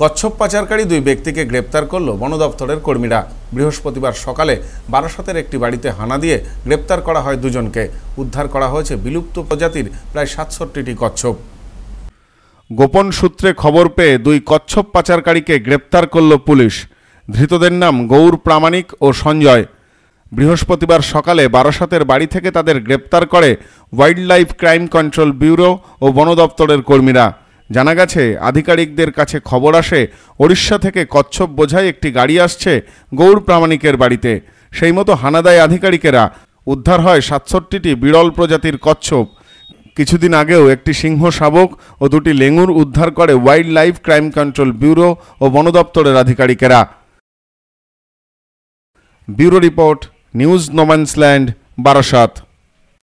কচ্ছপ পাচারকারী দুই ব্যক্তিকে গ্রেপ্তার করল বন দপ্তরের কর্মীরা বৃহস্পতিবার সকালে বারাসাতের একটি বাড়িতে হানা দিয়ে গ্রেপ্তার করা হয় দুজনকে উদ্ধার করা হয়েছে বিলুপ্ত প্রজাতির প্রায় সাতষট্টিটি কচ্ছপ গোপন সূত্রে খবর পেয়ে দুই কচ্ছপ পাচারকারীকে গ্রেপ্তার করল পুলিশ ধৃতদের নাম গৌর প্রামাণিক ও সঞ্জয় বৃহস্পতিবার সকালে বারাসাতের বাড়ি থেকে তাদের গ্রেপ্তার করে wildlife crime control bureau ও বন দপ্তরের কর্মীরা জানা গেছে আধিকারিকদের কাছে খবর আসে ওড়িশা থেকে কচ্ছপ বোঝাই একটি গাড়ি আসছে গৌর প্রামাণিকের বাড়িতে সেই মতো হানাদায় আধিকারিকেরা উদ্ধার হয় সাতষট্টিটি বিরল প্রজাতির কচ্ছপ কিছুদিন আগেও একটি সিংহ শাবক ও দুটি লেঙ্গুর উদ্ধার করে wildlife crime control bureau ও বন দপ্তরের আধিকারিকেরা bureau report news no man's land Barasat